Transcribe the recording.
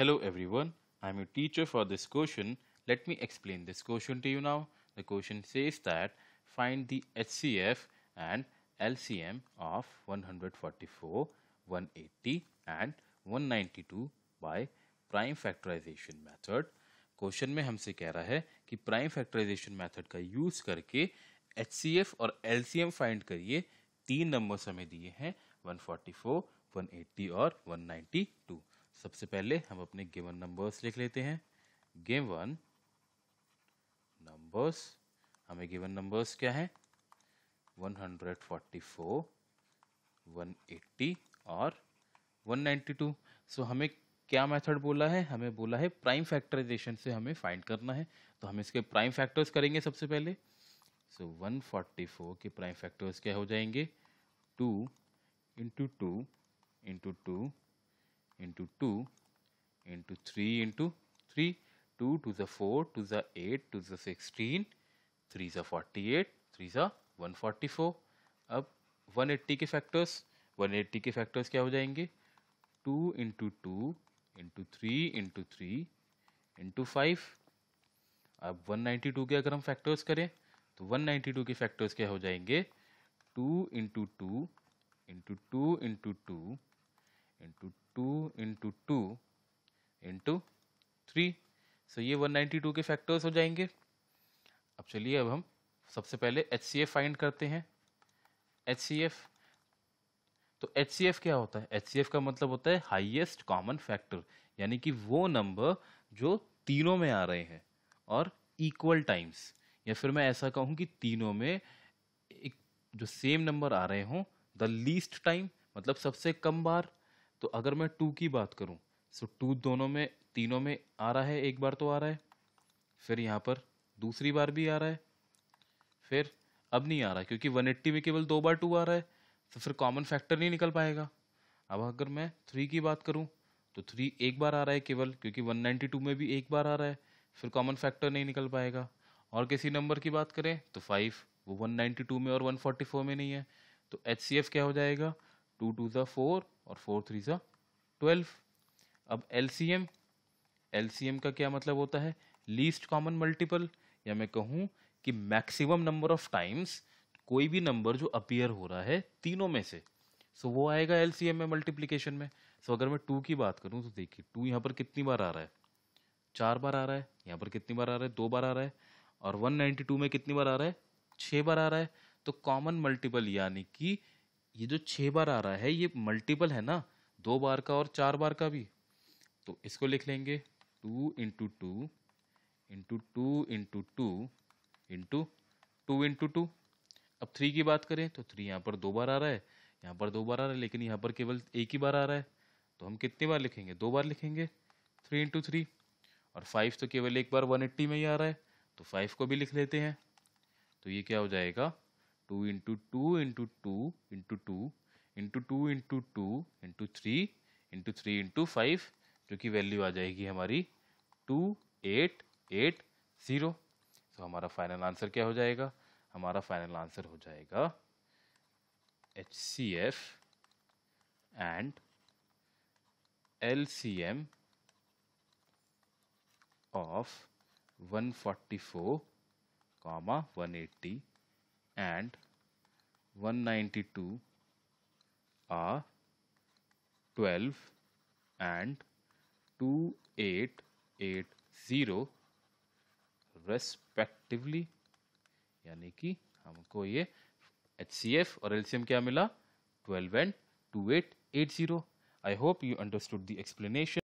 Hello everyone, I am your teacher for this question. Let me explain this question to you now. The question says that find the HCF and LCM of 144, 180 and 192 by prime factorization method. Question में हमसे कह रहा है कि prime factorization method का use करके H और L find करिए तीन नंबर हमें दिए हैं 144, 180 और 192 सबसे पहले हम अपने गेम वन नंबर्स लिख लेते हैं गेम वन नंबर्स हमें गेम वन नंबर्स क्या है 144, 180 और 192 सो so, हमें क्या मेथड बोला है हमें बोला है प्राइम फैक्टराइजेशन से हमें फाइंड करना है तो हम इसके प्राइम फैक्टर्स करेंगे सबसे पहले सो so, 144 के प्राइम फैक्टर्स क्या हो जाएंगे two into two into two into 2 into 3 into 3 2 to the 4 to the 8 to the 16 3 ज़ा 48 3 ज़ा 144 अब 180 के फैक्टर्स 180 के फैक्टर्स क्या हो जाएंगे 2 into 2 into 3 into 3 into 5 अब 192 के अगर हम फैक्टर्स करें तो 192 के फैक्टर्स क्या हो जाएंगे 2 into 2 into 2 into 2 into two into two into three so ये वन टू के फैक्टर्स हो जाएंगे अब चलिए अब हम सबसे पहले एच सी एफ फाइंड करते हैं एच सी एफ तो एच सी एफ क्या होता है एच सी एफ का मतलब होता है हाइएस्ट कॉमन फैक्टर यानी कि वो नंबर जो तीनों में आ रहे हैं और इक्वल टाइम्स या फिर मैं ऐसा कहूँ कि तीनों में एक जो सेम नंबर आ रहे हों द लीस्ट टाइम मतलब सबसे कम बार तो अगर मैं टू की बात करूं सो टू दोनों में तीनों में आ रहा है एक बार तो आ रहा है फिर यहाँ पर दूसरी बार भी आ रहा है फिर अब नहीं आ रहा क्योंकि 180 में केवल दो बार टू आ रहा है तो फिर कॉमन फैक्टर नहीं निकल पाएगा अब अगर मैं थ्री की बात करूँ तो थ्री एक बार आ रहा है केवल क्योंकि 192 में भी एक बार आ रहा है फिर कॉमन फैक्टर नहीं निकल पाएगा और किसी नंबर की बात करें तो फाइव वो 192 में और 144 में नहीं है तो एच क्या हो जाएगा टू टू ज़ा फोर और फोर थ्री ज़ा ट्वेल्व अब L C M L C M का क्या मतलब होता है लीस्ट कॉमन मल्टीपल या मैं कहूँ कि मैक्सिमम नंबर ऑफ टाइम्स कोई भी नंबर जो अपीयर हो रहा है तीनों में से सो so, वो आएगा एल सी एम में मल्टीप्लीकेशन में सो so, अगर मैं टू की बात करूँ तो देखिए टू यहाँ पर कितनी बार आ रहा है चार बार आ रहा है यहाँ पर कितनी बार आ रहा है दो बार आ रहा है और 192 में कितनी बार आ रहा है छः बार आ रहा है तो कॉमन मल्टीपल यानी कि ये जो छः बार आ रहा है ये मल्टीपल है ना दो बार का और चार बार का भी तो इसको लिख लेंगे two into two into two into two into two into two अब थ्री की बात करें तो थ्री यहाँ पर दो बार आ रहा है यहाँ पर दो बार आ रहा है लेकिन यहाँ पर केवल एक ही बार आ रहा है तो हम कितनी बार लिखेंगे दो बार लिखेंगे थ्री इंटू थ्री और फाइव तो केवल एक बार वन एट्टी में ही आ रहा है तो फाइव को भी लिख लेते हैं तो ये क्या हो जाएगा two into two into two into two into two into two into three into three into five जो कि वैल्यू आ जाएगी हमारी टू एट एट ज़ीरो तो हमारा फाइनल आंसर क्या हो जाएगा हमारा फाइनल आंसर हो जाएगा H C F and L C M of one forty four one eighty and 192 are 12 and 2880 respectively यानी कि हमको ये एच और एलसीएम क्या मिला 12 and 2880 I hope you understood the explanation